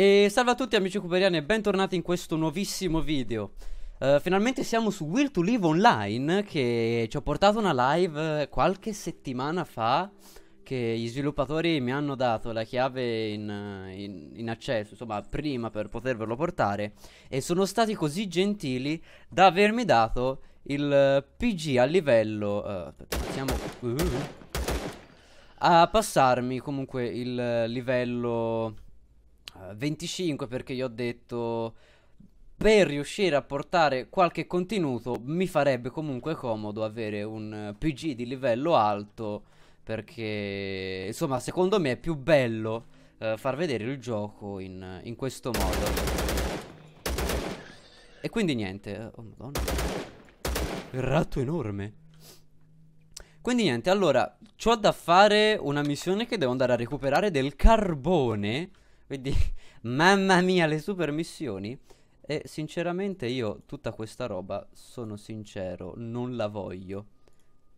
E salve a tutti amici cuberiani e bentornati in questo nuovissimo video uh, Finalmente siamo su Will to Live Online che ci ho portato una live eh, qualche settimana fa Che gli sviluppatori mi hanno dato la chiave in, eh, in, in accesso, insomma prima per potervelo portare E sono stati così gentili da avermi dato il PG a livello... Uh, siamo... Uh, a passarmi comunque il livello 25 eh, perché io ho detto per riuscire a portare qualche contenuto mi farebbe comunque comodo avere un eh, PG di livello alto perché insomma secondo me è più bello eh, far vedere il gioco in, in questo modo e quindi niente oh madonna il ratto enorme quindi niente, allora, ho da fare una missione che devo andare a recuperare del carbone quindi, mamma mia, le super missioni. E sinceramente io tutta questa roba, sono sincero, non la voglio.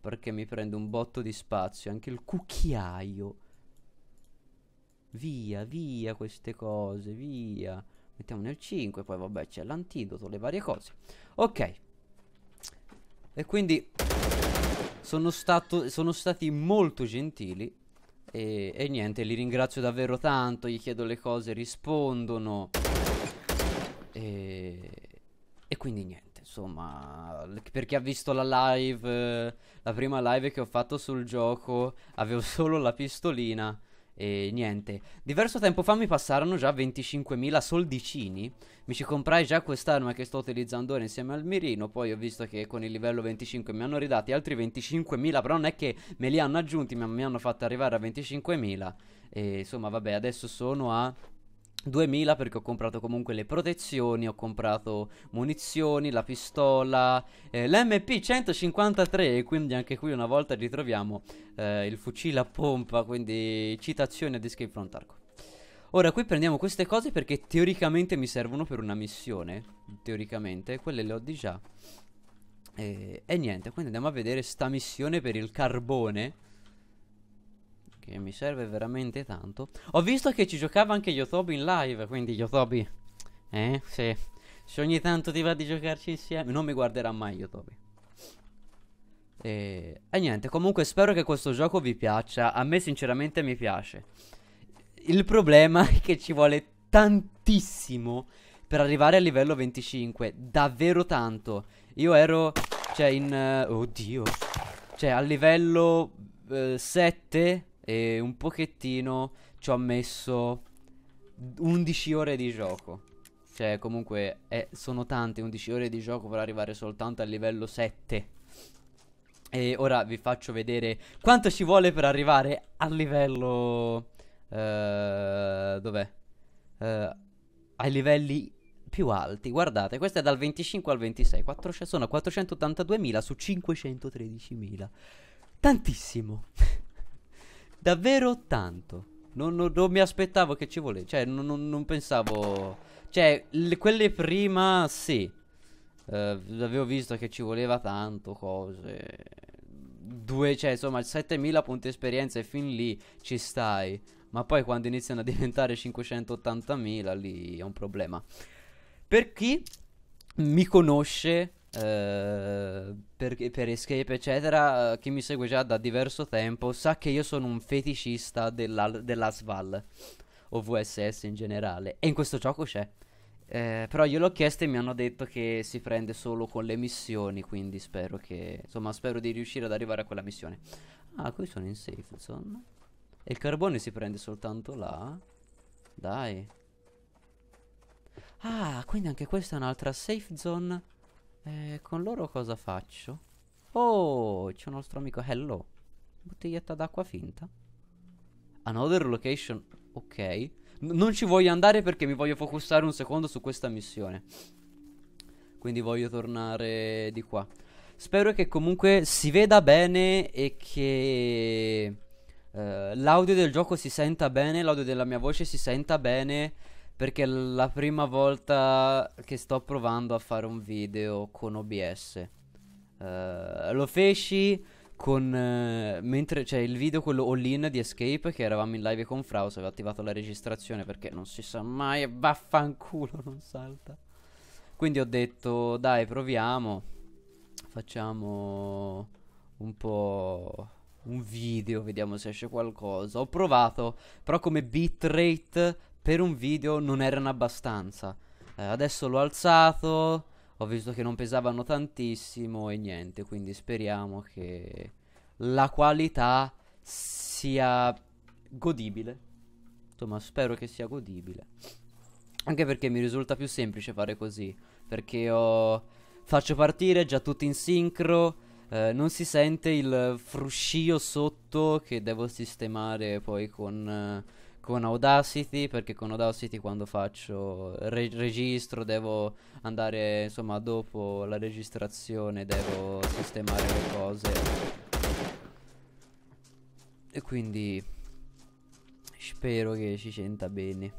Perché mi prende un botto di spazio, anche il cucchiaio. Via, via queste cose, via. Mettiamo nel 5, poi vabbè c'è l'antidoto, le varie cose. Ok. E quindi sono, stato, sono stati molto gentili e, e, niente, li ringrazio davvero tanto, gli chiedo le cose, rispondono. E, e quindi niente, insomma, per chi ha visto la live, eh, la prima live che ho fatto sul gioco, avevo solo la pistolina. E niente, diverso tempo fa mi passarono già 25.000 soldicini. Mi ci comprai già quest'arma che sto utilizzando ora insieme al mirino. Poi ho visto che con il livello 25 mi hanno ridati altri 25.000. Però non è che me li hanno aggiunti, ma mi hanno fatto arrivare a 25.000. E insomma, vabbè, adesso sono a 2000 perché ho comprato comunque le protezioni, ho comprato munizioni, la pistola, eh, l'MP153 e quindi anche qui una volta ritroviamo eh, il fucile a pompa, quindi citazione ad Escape from Tarkov. Ora qui prendiamo queste cose perché teoricamente mi servono per una missione, teoricamente, quelle le ho di già. E, eh, e niente, quindi andiamo a vedere sta missione per il carbone che mi serve veramente tanto Ho visto che ci giocava anche Yotobi in live Quindi Yotobi Eh, se, se ogni tanto ti va di giocarci insieme Non mi guarderà mai Yotobi e, e niente, comunque spero che questo gioco vi piaccia A me sinceramente mi piace Il problema è che ci vuole tantissimo per arrivare al livello 25. Davvero tanto. Io ero, cioè, in... Uh, oddio. Cioè, al livello uh, eh, 7 e un pochettino ci ho messo 11 ore di gioco. Cioè, comunque, eh, sono tante 11 ore di gioco per arrivare soltanto al livello 7. E ora vi faccio vedere quanto ci vuole per arrivare al livello... Eh, dov'è? Eh, ai livelli più alti. Guardate, questo è dal 25 al 26. 400, sono 482.000 su 513.000. Tantissimo davvero tanto. Non, non, non mi aspettavo che ci volesse. Cioè, non, non, pensavo. Cioè, le, quelle prima, sì. Uh, avevo visto che ci voleva tanto, cose. Due, cioè, insomma, 7000 punti esperienza e fin lì ci stai. Ma poi quando iniziano a diventare 580.000, lì è un problema. Per chi mi conosce, eh, per, per, Escape eccetera eh, chi mi segue già da diverso tempo sa che io sono un feticista della, dell'Asval o VSS in generale e in questo gioco c'è eh, però io l'ho chiesto e mi hanno detto che si prende solo con le missioni quindi spero che insomma spero di riuscire ad arrivare a quella missione ah qui sono in safe zone e il carbone si prende soltanto là dai ah quindi anche questa è un'altra safe zone eh, con loro cosa faccio? Oh, c'è un nostro amico, hello. Bottiglietta d'acqua finta. Another location, ok. N non ci voglio andare perché mi voglio focussare un secondo su questa missione. Quindi voglio tornare di qua. Spero che comunque si veda bene e che... Uh, l'audio del gioco si senta bene, l'audio della mia voce si senta bene perché è la prima volta che sto provando a fare un video con OBS. Uh, eh, lo feci con uh, mentre c'è cioè, il video quello all-in di Escape che eravamo in live con Fraus, avevo attivato la registrazione perché non si sa mai vaffanculo non salta. Quindi ho detto dai, proviamo. Facciamo un po' un video, vediamo se esce qualcosa. Ho provato, però come bitrate per un video non erano abbastanza. Eh, adesso l'ho alzato, ho visto che non pesavano tantissimo e niente, quindi speriamo che la qualità sia godibile. Insomma, spero che sia godibile. Anche perché mi risulta più semplice fare così, perché ho... faccio partire già tutti in sincro. Eh, non si sente il fruscio sotto che devo sistemare poi con eh, con Audacity perché con Audacity quando faccio re- registro devo andare insomma dopo la registrazione devo sistemare le cose e quindi spero che ci senta bene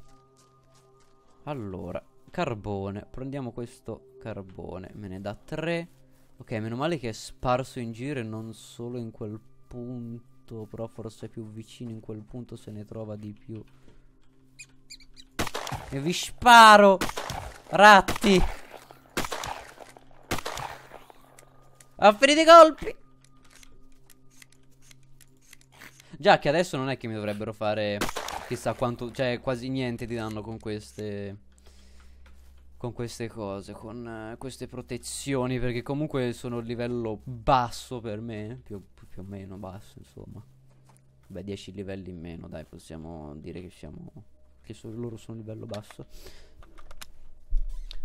allora carbone prendiamo questo carbone me ne dà tre ok meno male che è sparso in giro e non solo in quel punto sotto però forse più vicino in quel punto se ne trova di più e vi sparo ratti finito i colpi Già che adesso non è che mi dovrebbero fare chissà quanto, cioè quasi niente di danno con queste con queste cose, con uh, queste protezioni, perché comunque sono un livello basso per me, più, più o meno basso, insomma. Beh, 10 livelli in meno, dai, possiamo dire che siamo... che so loro sono un livello basso.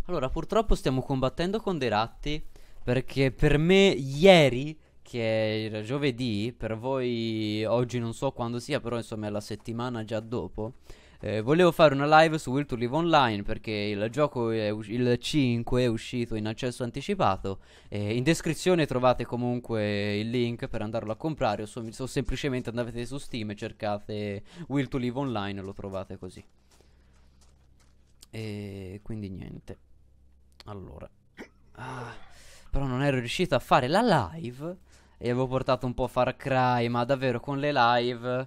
Allora, purtroppo stiamo combattendo con dei ratti, perché per me ieri che era giovedì, per voi oggi non so quando sia, però insomma è la settimana già dopo. Eh, volevo fare una live su Will to Live Online perché il gioco, us- il 5, è uscito in accesso anticipato. Eh, in descrizione trovate comunque il link per andarlo a comprare o, so- so semplicemente andate su Steam e cercate Will to Live Online e lo trovate così. E quindi niente. Allora. Ah, però non ero riuscito a fare la live e avevo portato un po' Far Cry, ma davvero con le live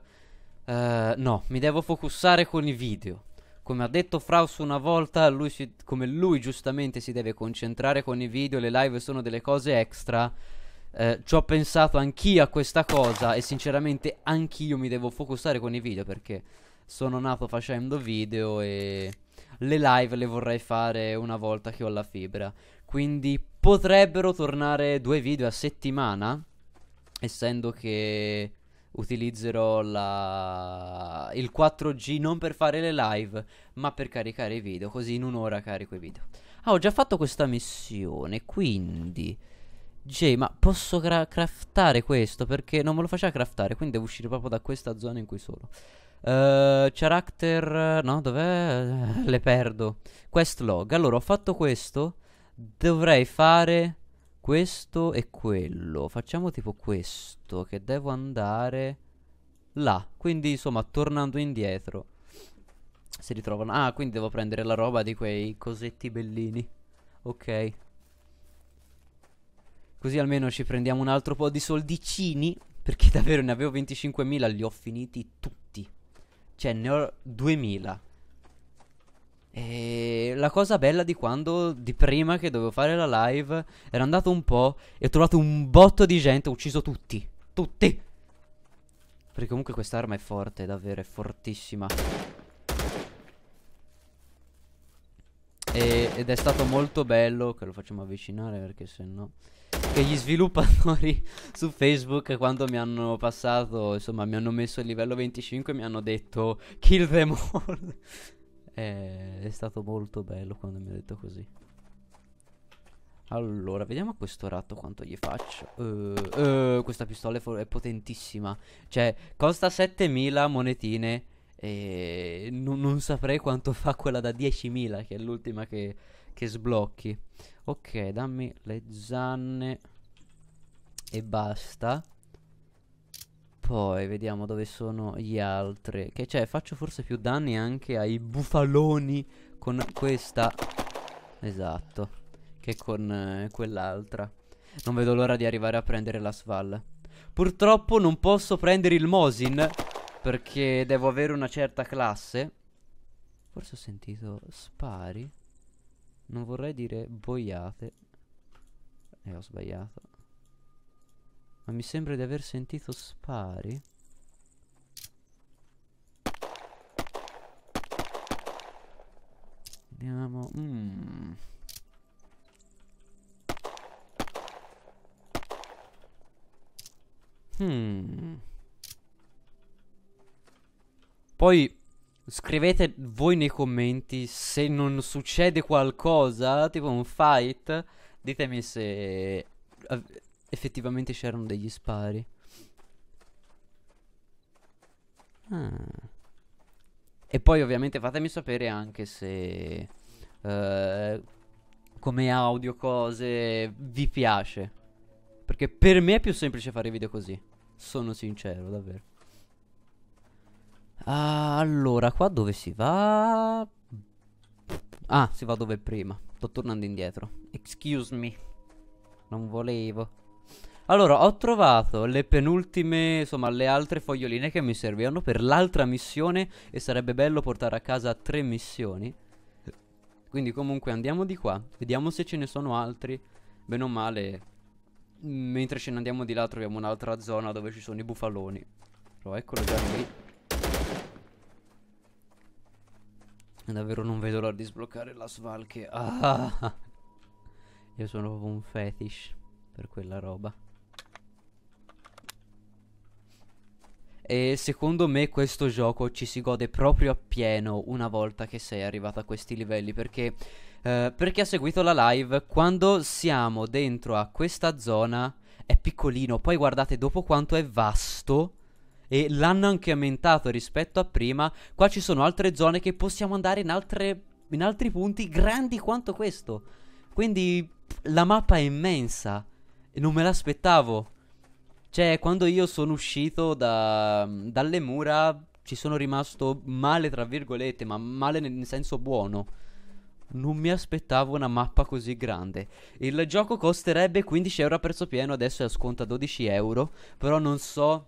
eh, no, mi devo focussare con i video. Come ha detto Fraus una volta, lui si, come lui giustamente si deve concentrare con i video, le live sono delle cose extra. Uh, ci ho pensato anch'io a questa cosa e sinceramente anch'io mi devo focussare con i video perché sono nato facendo video e le live le vorrei fare una volta che ho la fibra. Quindi potrebbero tornare due video a settimana, essendo che utilizzerò la... il 4G non per fare le live, ma per caricare i video, così in un'ora carico i video. Ah, ho già fatto questa missione, quindi... Jay, ma posso cra craftare questo? Perché non me lo faceva craftare, quindi devo uscire proprio da questa zona in cui sono. Uh, character... no, dov'è? Le perdo. Quest log. Allora, ho fatto questo. Dovrei fare questo e quello. Facciamo tipo questo, che devo andare là. Quindi, insomma, tornando indietro, si ritrovano... Ah, quindi devo prendere la roba di quei cosetti bellini. Ok. Così almeno ci prendiamo un altro po' di soldicini, perché davvero ne avevo 25.000, li ho finiti tutti. Cioè, ne ho 2.000. E la cosa bella di quando, di prima che dovevo fare la live, era andato un po' e ho trovato un botto di gente, ho ucciso tutti. Tutti! Perché comunque quest'arma è forte, davvero, è fortissima. E, ed è stato molto bello, che lo facciamo avvicinare perché se no... Che gli sviluppatori su Facebook quando mi hanno passato, insomma, mi hanno messo il livello 25 e mi hanno detto kill them all è, è stato molto bello quando mi ha detto così. Allora, vediamo a questo ratto quanto gli faccio. Uh, uh, questa pistola è, è, potentissima. Cioè, costa 7000 monetine. E non saprei quanto fa quella da 10.000, che è l'ultima che, che sblocchi. Ok, dammi le zanne. E basta. Poi vediamo dove sono gli altri. Che cioè, faccio forse più danni anche ai bufaloni con questa. Esatto. Che con eh, quell'altra. Non vedo l'ora di arrivare a prendere la Sval. Purtroppo non posso prendere il Mosin. Perché devo avere una certa classe. Forse ho sentito spari. Non vorrei dire boiate. E eh, ho sbagliato. Ma mi sembra di aver sentito spari. Vediamo. Mm. Hmm. Poi scrivete voi nei commenti se non succede qualcosa, tipo un fight, ditemi se effettivamente c'erano degli spari. Ah. E poi ovviamente fatemi sapere anche se eh, come audio cose vi piace. Perché per me è più semplice fare video così. Sono sincero, davvero. Ah, allora, qua dove si va? Ah, si va dove prima. Sto tornando indietro. Excuse me. Non volevo. Allora, ho trovato le penultime, insomma, le altre foglioline che mi servivano per l'altra missione e sarebbe bello portare a casa tre missioni. Quindi comunque andiamo di qua, vediamo se ce ne sono altri, bene o male. Mentre ce ne andiamo di là troviamo un'altra zona dove ci sono i bufaloni. Però eccolo già lì. Davvero non vedo l'ora di sbloccare la svalche. Ah! Io sono proprio un fetish per quella roba. E secondo me questo gioco ci si gode proprio appieno una volta che sei arrivato a questi livelli perché Uh, per chi ha seguito la live, quando siamo dentro a questa zona è piccolino, poi guardate dopo quanto è vasto e l'hanno anche aumentato rispetto a prima. Qua ci sono altre zone che possiamo andare in, altre, in altri punti grandi quanto questo. Quindi la mappa è immensa e non me l'aspettavo. Cioè, quando io sono uscito da, dalle mura ci sono rimasto male, tra virgolette, ma male nel senso buono. Non mi aspettavo una mappa così grande. Il gioco costerebbe 15 euro a prezzo pieno, adesso è a sconto a 12 euro. Però non so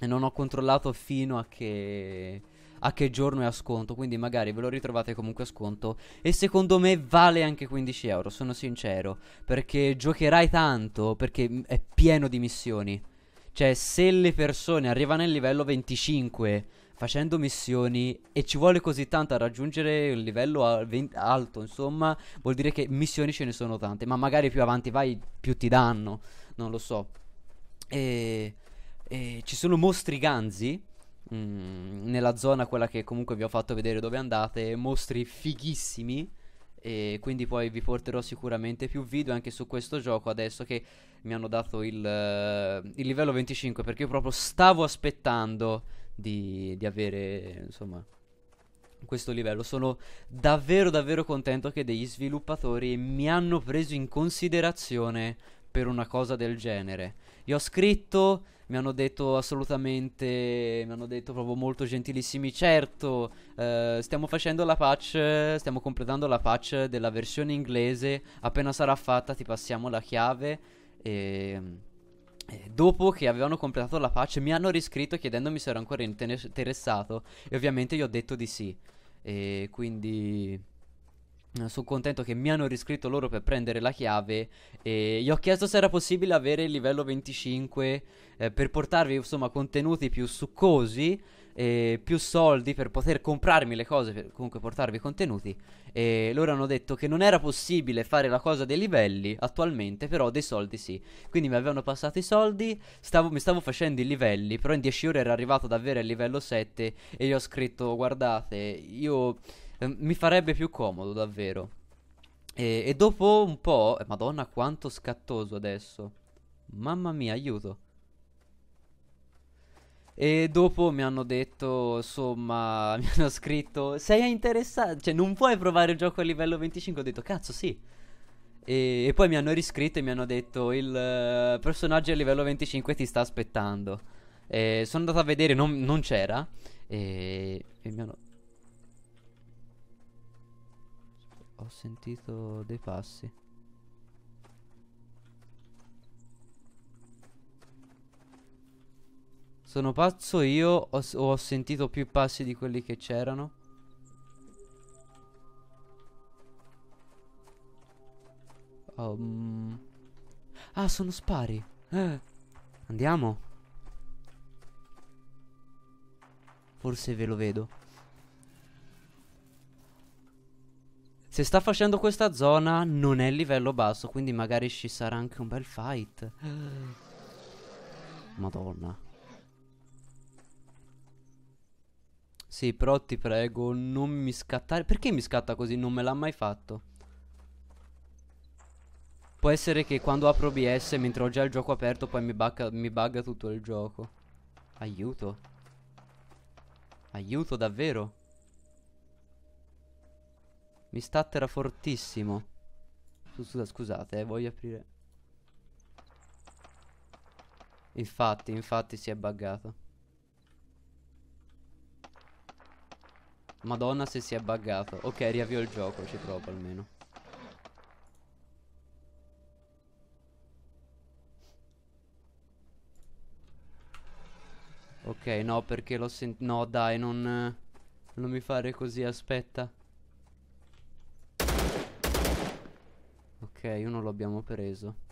e non ho controllato fino a che a che giorno è a sconto, quindi magari ve lo ritrovate comunque a sconto. E secondo me vale anche 15 euro, sono sincero, perché giocherai tanto, perché è pieno di missioni. Cioè, se le persone arrivano al livello 25 facendo missioni e ci vuole così tanto a raggiungere il livello alto, insomma, vuol dire che missioni ce ne sono tante, ma magari più avanti vai più ti danno, non lo so. E, e ci sono mostri ganzi mm, nella zona quella che comunque vi ho fatto vedere dove andate, mostri fighissimi e quindi poi vi porterò sicuramente più video anche su questo gioco adesso che mi hanno dato il, eh, il livello 25 perché io proprio stavo aspettando di, di avere, insomma, questo livello. Sono davvero davvero contento che degli sviluppatori mi hanno preso in considerazione per una cosa del genere. Io ho scritto, mi hanno detto assolutamente, mi hanno detto proprio molto gentilissimi, certo, eh, stiamo facendo la patch, stiamo completando la patch della versione inglese, appena sarà fatta ti passiamo la chiave e, ehm, eh, dopo che avevano completato la pace mi hanno riscritto chiedendomi se ero ancora interessato e ovviamente gli ho detto di sì. E quindi eh, sono contento che mi hanno riscritto loro per prendere la chiave e gli ho chiesto se era possibile avere il livello 25 eh, per portarvi insomma contenuti più succosi e più soldi per poter comprarmi le cose per comunque portarvi contenuti e loro hanno detto che non era possibile fare la cosa dei livelli attualmente, però dei soldi sì. Quindi mi avevano passato i soldi, stavo, mi stavo facendo i livelli, però in 10 ore era arrivato ad avere il livello 7 e io ho scritto guardate, io eh, mi farebbe più comodo davvero. E, e dopo un po'... Madonna quanto scattoso adesso. Mamma mia, aiuto. E dopo mi hanno detto, insomma, mi hanno scritto, sei interessato, cioè non puoi provare il gioco a livello 25? Ho detto, cazzo sì. E, e poi mi hanno riscritto e mi hanno detto, il uh, personaggio a livello 25 ti sta aspettando. E sono andato a vedere, non, non c'era. E, e mi hanno... Ho sentito dei passi. Sono pazzo io o ho sentito più passi di quelli che c'erano? Um. Ah, sono spari. Eh. Andiamo. Forse ve lo vedo. Se sta facendo questa zona non è livello basso, quindi magari ci sarà anche un bel fight. Eh. Madonna. Sì, però ti prego, non mi scattare. Perché mi scatta così? Non me l'ha mai fatto. Può essere che quando apro BS, mentre ho già il gioco aperto, poi mi bugga, mi bugga tutto il gioco. Aiuto. Aiuto, davvero. Mi stattera fortissimo. Scusa, scusate, eh, voglio aprire. Infatti, infatti si è buggato. Madonna se si è buggato Ok riavvio il gioco ci provo almeno Ok no perché l'ho sentito No dai non Non mi fare così aspetta Ok uno l'abbiamo preso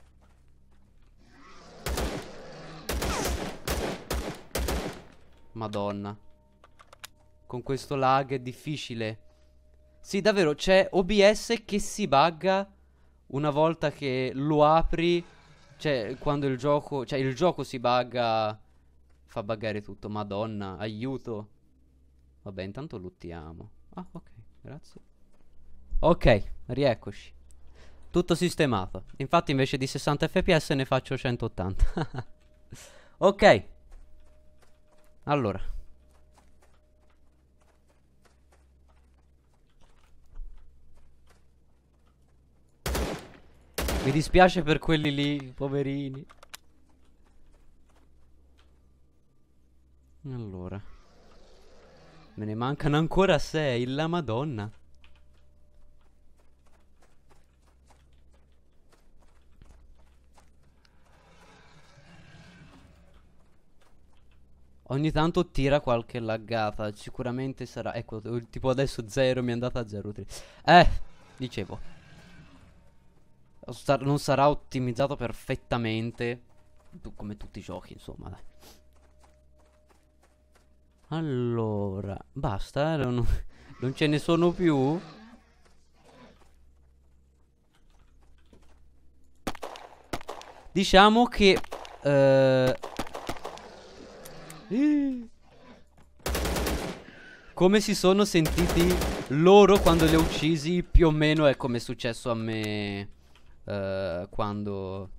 Madonna con questo lag è difficile. Sì, davvero, c'è OBS che si bugga una volta che lo apri, cioè quando il gioco, cioè il gioco si bugga, fa buggare tutto, madonna, aiuto. Vabbè, intanto luttiamo. Ah, ok, grazie. Ok, rieccoci. Tutto sistemato. Infatti invece di 60 fps ne faccio 180. ok. Allora. Mi dispiace per quelli lì, poverini. Allora. Me ne mancano ancora sei, la madonna. Ogni tanto tira qualche laggata. Sicuramente sarà. Ecco, tipo adesso 0 mi è andata a 0,3. Eh, dicevo non sarà ottimizzato perfettamente come tutti i giochi, insomma, dai. Allora, basta, eh, non, non ce ne sono più. Diciamo che eh, Come si sono sentiti loro quando li ho uccisi Più o meno è come è successo a me eh, quando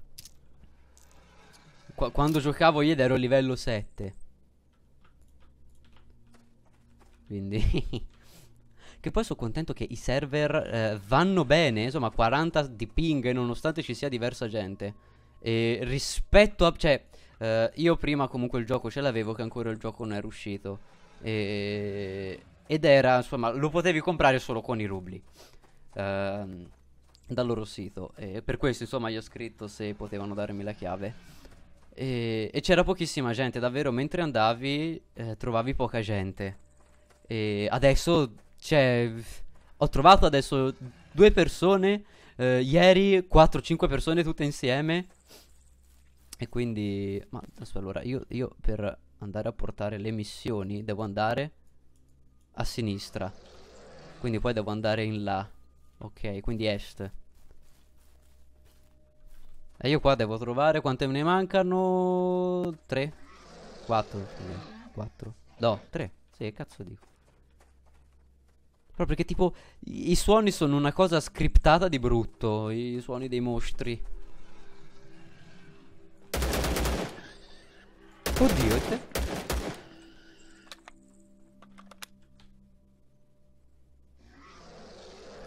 qu quando giocavo io ero livello 7. Quindi Che poi sono contento che i server eh, vanno bene, insomma 40 di ping nonostante ci sia diversa gente. E rispetto a... cioè eh, io prima comunque il gioco ce l'avevo che ancora il gioco non era uscito. E, ed era, insomma, lo potevi comprare solo con i rubli. Ehm dal loro sito e per questo insomma gli ho scritto se potevano darmi la chiave e, e c'era pochissima gente davvero mentre andavi eh, trovavi poca gente e adesso c'è cioè, ho trovato adesso due persone eh, ieri 4-5 persone tutte insieme e quindi ma adesso allora io, io per andare a portare le missioni devo andare a sinistra quindi poi devo andare in là Ok, quindi est. E io qua devo trovare quante me ne mancano... 3? 4? 4? No, 3. Sì, che cazzo dico? Proprio perché tipo i, i suoni sono una cosa scriptata di brutto, i suoni dei mostri. Oddio, e te?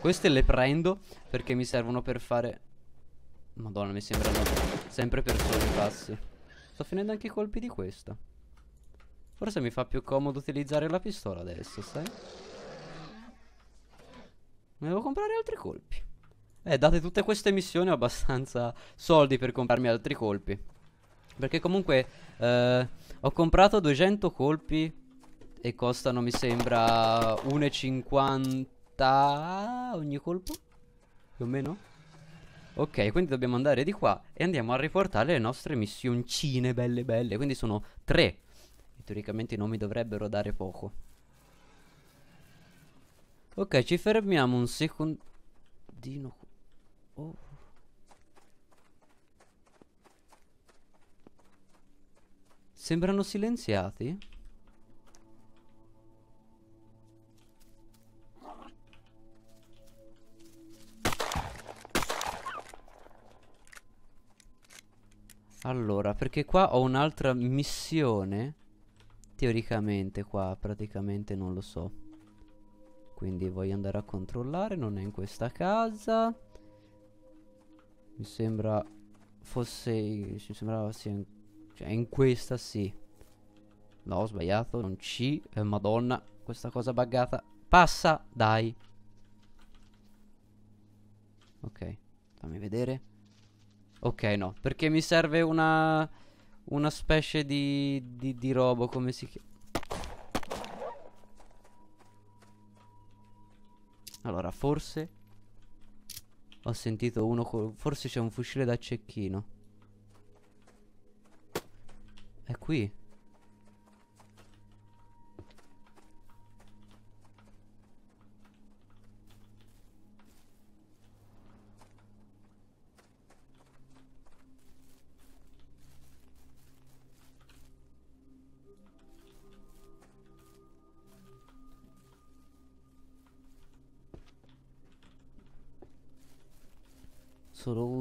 Queste le prendo perché mi servono per fare... Madonna, mi sembrano sempre persone bassi Sto finendo anche i colpi di questa. Forse mi fa più comodo utilizzare la pistola adesso, sai? Ne devo comprare altri colpi. Eh, date tutte queste missioni ho abbastanza soldi per comprarmi altri colpi. Perché comunque eh, ho comprato 200 colpi e costano mi sembra 1,50 porta ogni colpo? Più o meno? Ok, quindi dobbiamo andare di qua e andiamo a riportare le nostre missioncine belle belle. Quindi sono tre. E teoricamente non mi dovrebbero dare poco. Ok, ci fermiamo un secondino. Oh. Sembrano silenziati? Allora, perché qua ho un'altra missione. Teoricamente qua, praticamente non lo so. Quindi voglio andare a controllare, non è in questa casa. Mi sembra fosse... mi sembrava sia in, cioè in questa sì. No, ho sbagliato, non ci, Eh, madonna, questa cosa buggata. Passa, dai. Ok, fammi vedere. Ok, no, perché mi serve una... Una specie di... Di, di robo, come si chiama? Allora, forse... Ho sentito uno... Forse c'è un fucile da cecchino. È qui.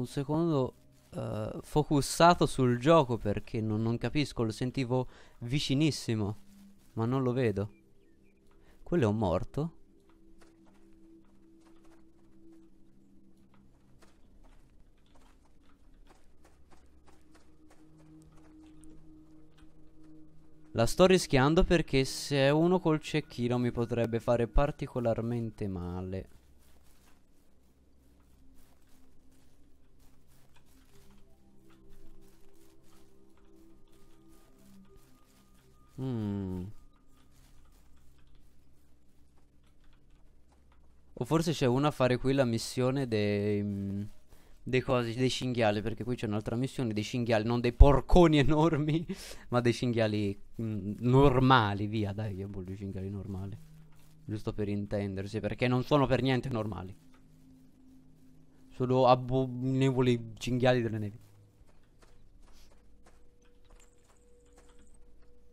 un secondo uh, focussato sul gioco perché non, non capisco, lo sentivo vicinissimo, ma non lo vedo. Quello è un morto? La sto rischiando perché se è uno col cecchino mi potrebbe fare particolarmente male. O forse c'è una a fare qui la missione dei, mm, dei cosi, dei cinghiali, perché qui c'è un'altra missione dei cinghiali, non dei porconi enormi, ma dei cinghiali mh, mm, normali, via, dai, io voglio i cinghiali normali. Giusto per intendersi, perché non sono per niente normali. Sono abominevoli cinghiali delle nevi.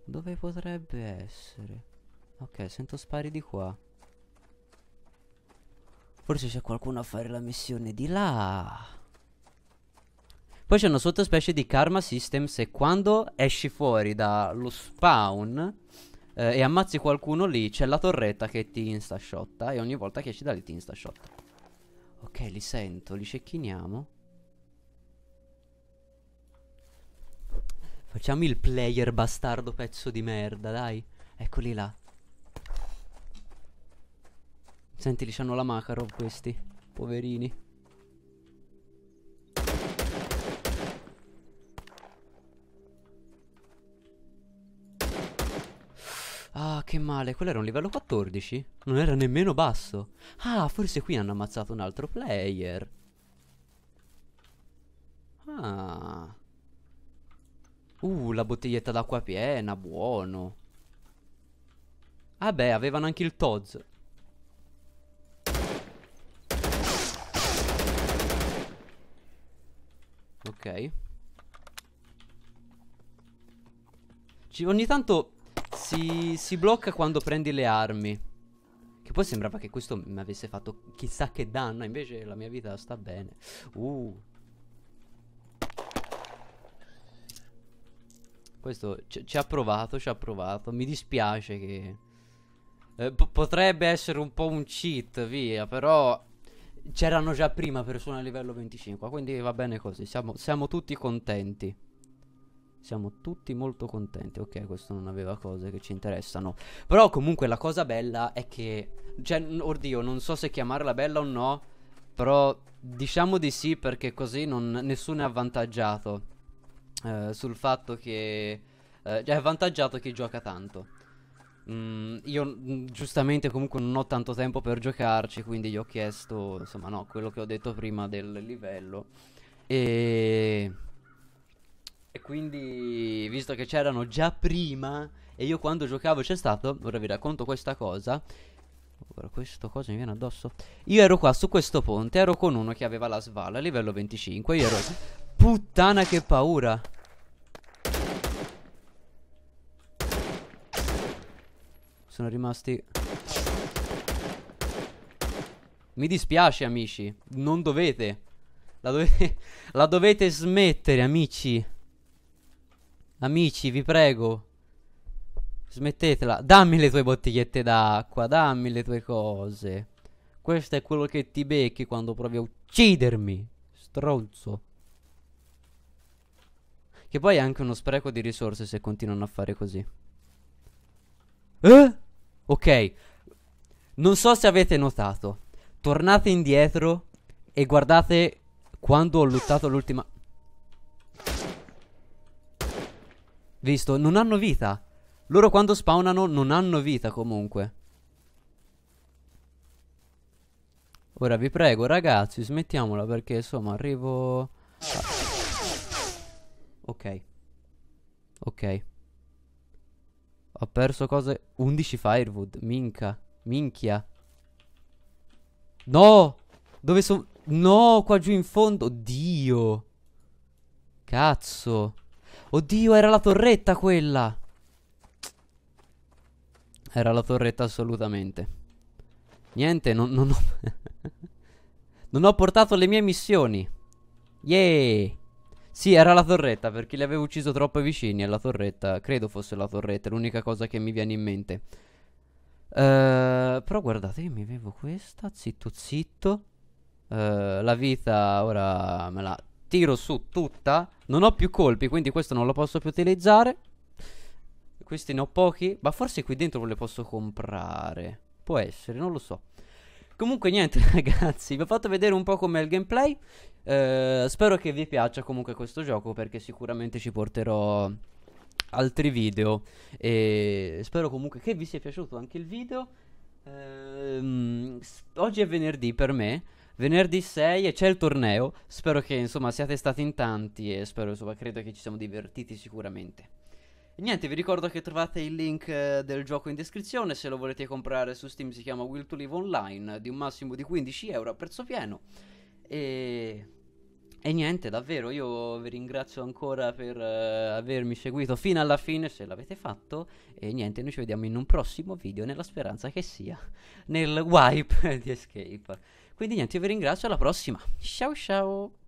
Dove potrebbe essere? Ok, sento spari di qua. Forse c'è qualcuno a fare la missione di là. Poi c'è una sottospecie di Karma Systems e quando esci fuori dallo spawn eh, e ammazzi qualcuno lì c'è la torretta che ti instashotta e ogni volta che esci da lì ti instashotta. Ok, li sento, li cecchiniamo. Facciamo il player bastardo pezzo di merda, dai. Eccoli là. Senti, li hanno la Makarov questi. Poverini. Ah, che male. Quello era un livello 14. Non era nemmeno basso. Ah, forse qui hanno ammazzato un altro player. Ah. Uh, la bottiglietta d'acqua piena, buono. Ah beh, avevano anche il Tozzo. Ok Ci, Ogni tanto si, si blocca quando prendi le armi Che poi sembrava che questo mi avesse fatto chissà che danno Invece la mia vita sta bene Uh Questo ci ha provato, ci ha provato. Mi dispiace che... Eh, potrebbe essere un po' un cheat, via, però... C'erano già prima persone a livello 25, quindi va bene così, siamo, siamo tutti contenti. Siamo tutti molto contenti. Ok, questo non aveva cose che ci interessano. Però comunque la cosa bella è che... Cioè, oddio, non so se chiamarla bella o no, però diciamo di sì perché così non, nessuno è avvantaggiato eh, sul fatto che... Eh, è avvantaggiato chi gioca tanto. Mm, io mm, giustamente comunque non ho tanto tempo per giocarci, quindi gli ho chiesto, insomma, no, quello che ho detto prima del livello. E, e quindi, visto che c'erano già prima, e io quando giocavo c'è stato, ora vi racconto questa cosa. Ora questo cosa mi viene addosso. Io ero qua su questo ponte, ero con uno che aveva la svala, livello 25, io ero... Puttana che paura! sono rimasti... Mi dispiace amici, non dovete. La, dove... La dovete smettere amici. Amici, vi prego. Smettetela. Dammi le tue bottigliette d'acqua, dammi le tue cose. Questo è quello che ti becchi quando provi a uccidermi, stronzo. Che poi è anche uno spreco di risorse se continuano a fare così. Eh? Ok, non so se avete notato. Tornate indietro e guardate quando ho lottato l'ultima... Visto, non hanno vita. Loro quando spawnano non hanno vita comunque. Ora vi prego ragazzi smettiamola perché insomma arrivo... Ah. Ok. Ok. Ho perso cose 11 firewood Minca Minchia No Dove sono No qua giù in fondo Oddio Cazzo Oddio era la torretta quella Era la torretta assolutamente Niente non, non ho Non ho portato le mie missioni Yeee sì, era la torretta, perché li avevo ucciso troppo vicini alla torretta. Credo fosse la torretta, l'unica cosa che mi viene in mente. Uh, però guardate, io mi bevo questa, zitto zitto. Uh, la vita ora me la tiro su tutta. Non ho più colpi, quindi questo non lo posso più utilizzare. Questi ne ho pochi, ma forse qui dentro le posso comprare. Può essere, non lo so. Comunque niente ragazzi, vi ho fatto vedere un po' com'è il gameplay. Eh, spero che vi piaccia comunque questo gioco perché sicuramente ci porterò altri video. E spero comunque che vi sia piaciuto anche il video. Eh, oggi è venerdì per me. Venerdì 6 e c'è il torneo. Spero che insomma siate stati in tanti e spero insomma credo che ci siamo divertiti sicuramente. E niente, vi ricordo che trovate il link eh, del gioco in descrizione, se lo volete comprare su Steam si chiama Will to Live Online, di un massimo di 15 euro a prezzo pieno. E... e niente, davvero, io vi ringrazio ancora per uh, avermi seguito fino alla fine, se l'avete fatto. E niente, noi ci vediamo in un prossimo video, nella speranza che sia nel wipe di Escape. Quindi niente, io vi ringrazio, alla prossima. Ciao ciao!